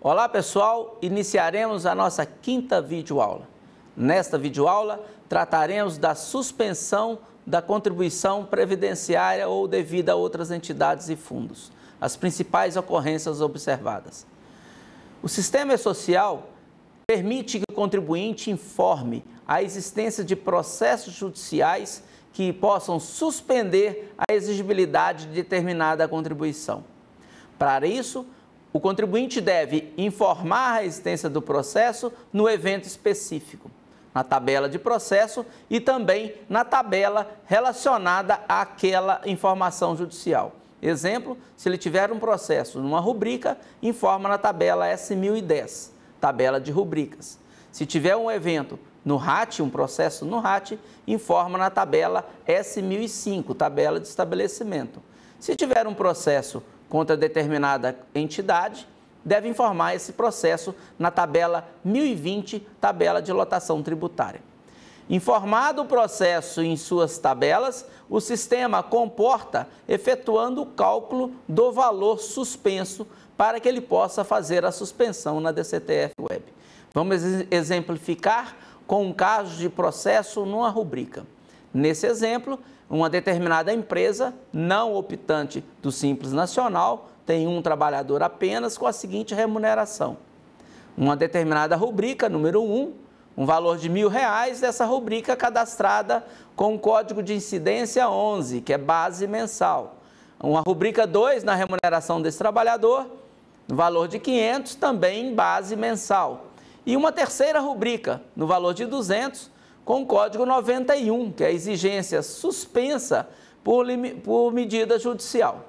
Olá pessoal, iniciaremos a nossa quinta videoaula. Nesta videoaula, trataremos da suspensão da contribuição previdenciária ou devida a outras entidades e fundos, as principais ocorrências observadas. O sistema social permite que o contribuinte informe a existência de processos judiciais que possam suspender a exigibilidade de determinada contribuição. Para isso, o contribuinte deve informar a existência do processo no evento específico, na tabela de processo e também na tabela relacionada àquela informação judicial. Exemplo, se ele tiver um processo numa rubrica, informa na tabela S1010, tabela de rubricas. Se tiver um evento no RAT, um processo no RAT, informa na tabela S1005, tabela de estabelecimento. Se tiver um processo contra determinada entidade, deve informar esse processo na tabela 1020, tabela de lotação tributária. Informado o processo em suas tabelas, o sistema comporta efetuando o cálculo do valor suspenso para que ele possa fazer a suspensão na DCTF Web. Vamos exemplificar com um caso de processo numa rubrica. Nesse exemplo, uma determinada empresa não optante do Simples Nacional tem um trabalhador apenas com a seguinte remuneração. Uma determinada rubrica, número 1, um, um valor de mil reais dessa rubrica é cadastrada com o código de incidência 11, que é base mensal. Uma rubrica 2 na remuneração desse trabalhador, valor de 500, também base mensal. E uma terceira rubrica, no valor de 200, com código 91, que é a exigência suspensa por, por medida judicial.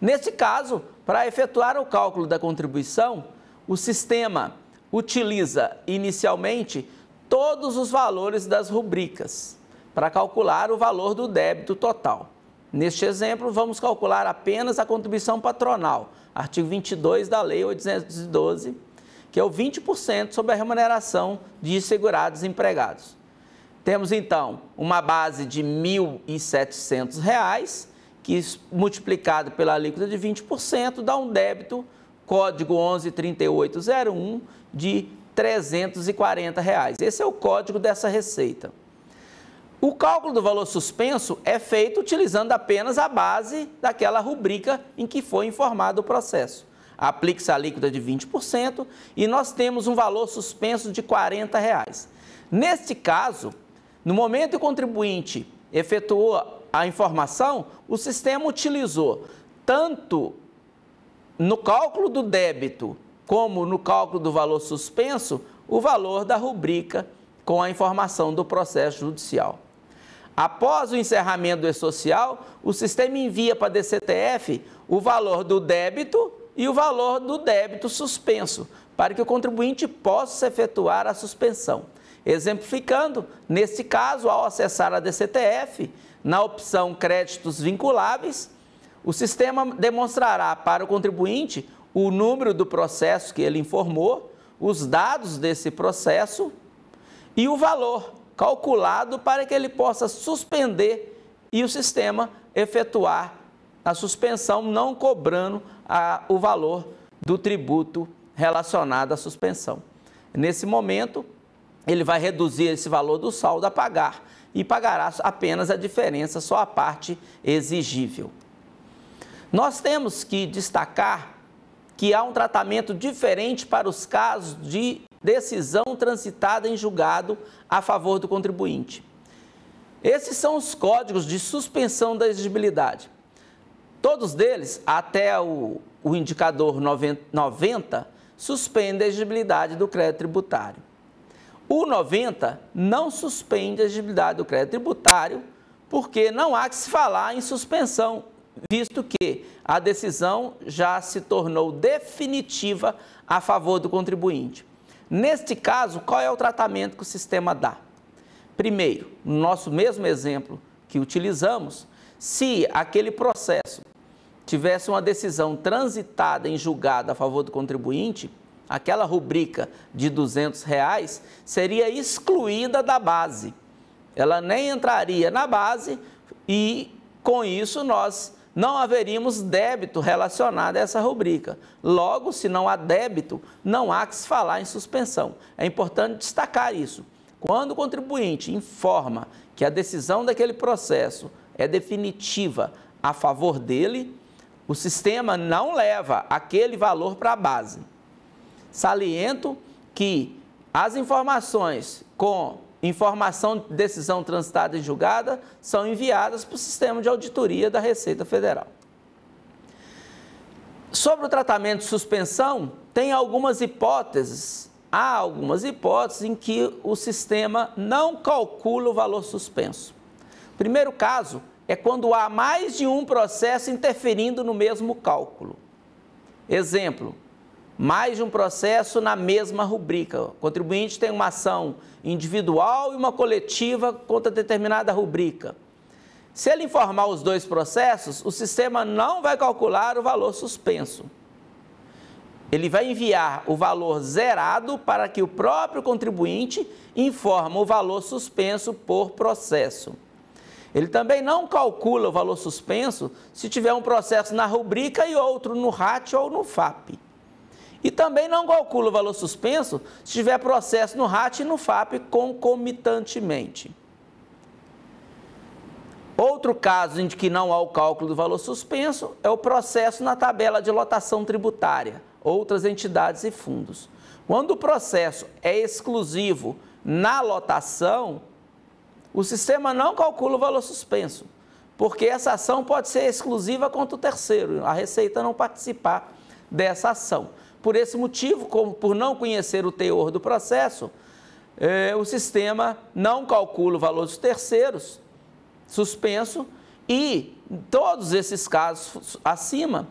Neste caso, para efetuar o cálculo da contribuição, o sistema utiliza inicialmente todos os valores das rubricas para calcular o valor do débito total. Neste exemplo, vamos calcular apenas a contribuição patronal, artigo 22 da Lei 812 que é o 20% sobre a remuneração de segurados empregados. Temos então uma base de R$ 1.700, que multiplicado pela alíquota de 20% dá um débito código 113801 de 340 reais. Esse é o código dessa receita. O cálculo do valor suspenso é feito utilizando apenas a base daquela rubrica em que foi informado o processo aplique-se a alíquota de 20% e nós temos um valor suspenso de R$ 40. Reais. Neste caso, no momento que o contribuinte efetuou a informação, o sistema utilizou tanto no cálculo do débito como no cálculo do valor suspenso o valor da rubrica com a informação do processo judicial. Após o encerramento do e-social, o sistema envia para a DCTF o valor do débito e o valor do débito suspenso, para que o contribuinte possa efetuar a suspensão. Exemplificando, nesse caso, ao acessar a DCTF, na opção Créditos Vinculáveis, o sistema demonstrará para o contribuinte o número do processo que ele informou, os dados desse processo e o valor calculado para que ele possa suspender e o sistema efetuar a suspensão, não cobrando a, o valor do tributo relacionado à suspensão. Nesse momento, ele vai reduzir esse valor do saldo a pagar e pagará apenas a diferença, só a parte exigível. Nós temos que destacar que há um tratamento diferente para os casos de decisão transitada em julgado a favor do contribuinte. Esses são os códigos de suspensão da exigibilidade. Todos eles, até o, o indicador 90, 90 suspende a exigibilidade do crédito tributário. O 90 não suspende a exigibilidade do crédito tributário, porque não há que se falar em suspensão, visto que a decisão já se tornou definitiva a favor do contribuinte. Neste caso, qual é o tratamento que o sistema dá? Primeiro, no nosso mesmo exemplo que utilizamos, se aquele processo tivesse uma decisão transitada em julgado a favor do contribuinte, aquela rubrica de 200 reais seria excluída da base. Ela nem entraria na base e, com isso, nós não haveríamos débito relacionado a essa rubrica. Logo, se não há débito, não há que se falar em suspensão. É importante destacar isso. Quando o contribuinte informa que a decisão daquele processo é definitiva a favor dele, o sistema não leva aquele valor para a base. Saliento que as informações com informação de decisão transitada e julgada são enviadas para o sistema de auditoria da Receita Federal. Sobre o tratamento de suspensão, tem algumas hipóteses, há algumas hipóteses em que o sistema não calcula o valor suspenso. Primeiro caso é quando há mais de um processo interferindo no mesmo cálculo. Exemplo, mais de um processo na mesma rubrica. O contribuinte tem uma ação individual e uma coletiva contra determinada rubrica. Se ele informar os dois processos, o sistema não vai calcular o valor suspenso. Ele vai enviar o valor zerado para que o próprio contribuinte informe o valor suspenso por processo. Ele também não calcula o valor suspenso se tiver um processo na rubrica e outro no RAT ou no FAP. E também não calcula o valor suspenso se tiver processo no RAT e no FAP concomitantemente. Outro caso em que não há o cálculo do valor suspenso é o processo na tabela de lotação tributária, outras entidades e fundos. Quando o processo é exclusivo na lotação, o sistema não calcula o valor suspenso, porque essa ação pode ser exclusiva contra o terceiro, a Receita não participar dessa ação. Por esse motivo, como por não conhecer o teor do processo, é, o sistema não calcula o valor dos terceiros suspenso e, em todos esses casos acima,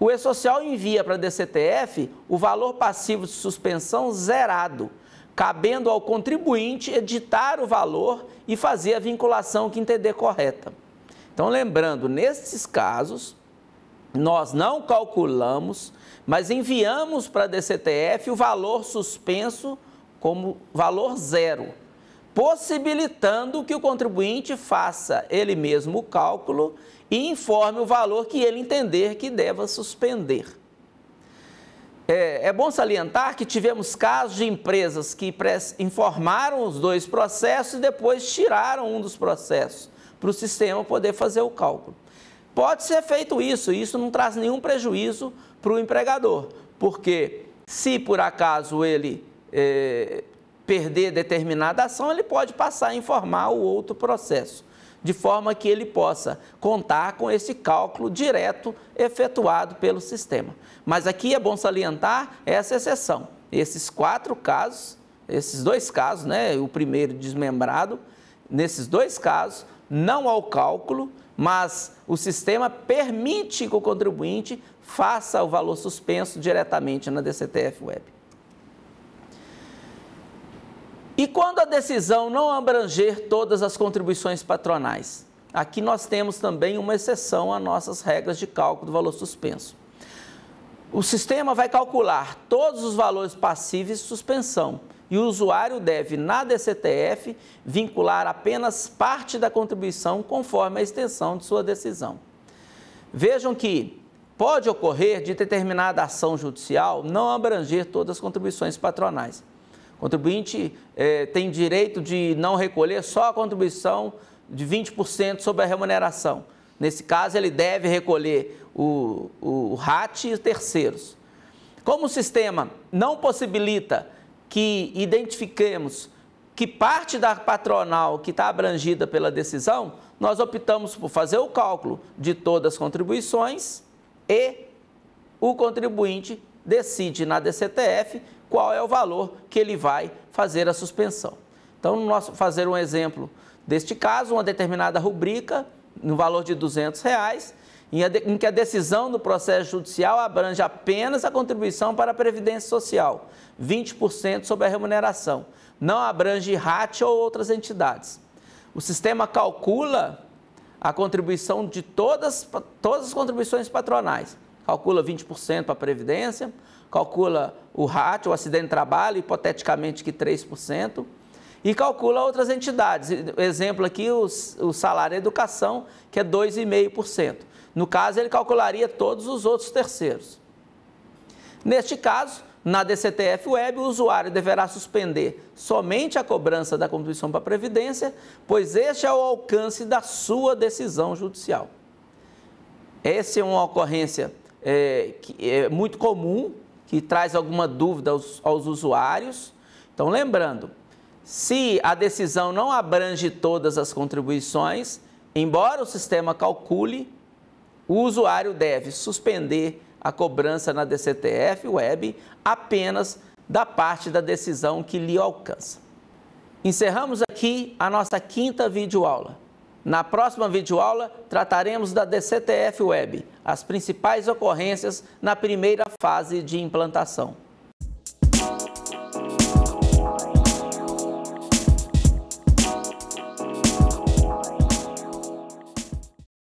o E-Social envia para a DCTF o valor passivo de suspensão zerado cabendo ao contribuinte editar o valor e fazer a vinculação que entender correta. Então, lembrando, nesses casos, nós não calculamos, mas enviamos para a DCTF o valor suspenso como valor zero, possibilitando que o contribuinte faça ele mesmo o cálculo e informe o valor que ele entender que deva suspender. É, é, bom salientar que tivemos casos de empresas que informaram os dois processos e depois tiraram um dos processos para o sistema poder fazer o cálculo. Pode ser feito isso, isso não traz nenhum prejuízo para o empregador, porque se por acaso ele é, perder determinada ação, ele pode passar a informar o outro processo de forma que ele possa contar com esse cálculo direto efetuado pelo sistema. Mas aqui é bom salientar essa exceção. Esses quatro casos, esses dois casos, né, o primeiro desmembrado, nesses dois casos, não há o cálculo, mas o sistema permite que o contribuinte faça o valor suspenso diretamente na DCTF Web. E quando a decisão não abranger todas as contribuições patronais? Aqui nós temos também uma exceção às nossas regras de cálculo do valor suspenso. O sistema vai calcular todos os valores passíveis de suspensão e o usuário deve, na DCTF, vincular apenas parte da contribuição conforme a extensão de sua decisão. Vejam que pode ocorrer de determinada ação judicial não abranger todas as contribuições patronais. O contribuinte eh, tem direito de não recolher só a contribuição de 20% sobre a remuneração. Nesse caso, ele deve recolher o, o RAT e terceiros. Como o sistema não possibilita que identifiquemos que parte da patronal que está abrangida pela decisão, nós optamos por fazer o cálculo de todas as contribuições e o contribuinte decide na DCTF qual é o valor que ele vai fazer a suspensão. Então, nós fazer um exemplo deste caso, uma determinada rubrica no valor de R$ 200, reais, em que a decisão do processo judicial abrange apenas a contribuição para a Previdência Social, 20% sobre a remuneração, não abrange RAT ou outras entidades. O sistema calcula a contribuição de todas, todas as contribuições patronais, calcula 20% para a Previdência, calcula o RAT, o acidente de trabalho, hipoteticamente que 3%, e calcula outras entidades. Exemplo aqui, o, o salário educação, que é 2,5%. No caso, ele calcularia todos os outros terceiros. Neste caso, na DCTF Web, o usuário deverá suspender somente a cobrança da contribuição para a Previdência, pois este é o alcance da sua decisão judicial. Essa é uma ocorrência é, que é muito comum que traz alguma dúvida aos, aos usuários. Então, lembrando, se a decisão não abrange todas as contribuições, embora o sistema calcule, o usuário deve suspender a cobrança na DCTF Web apenas da parte da decisão que lhe alcança. Encerramos aqui a nossa quinta videoaula. Na próxima videoaula, trataremos da DCTF Web, as principais ocorrências na primeira fase de implantação.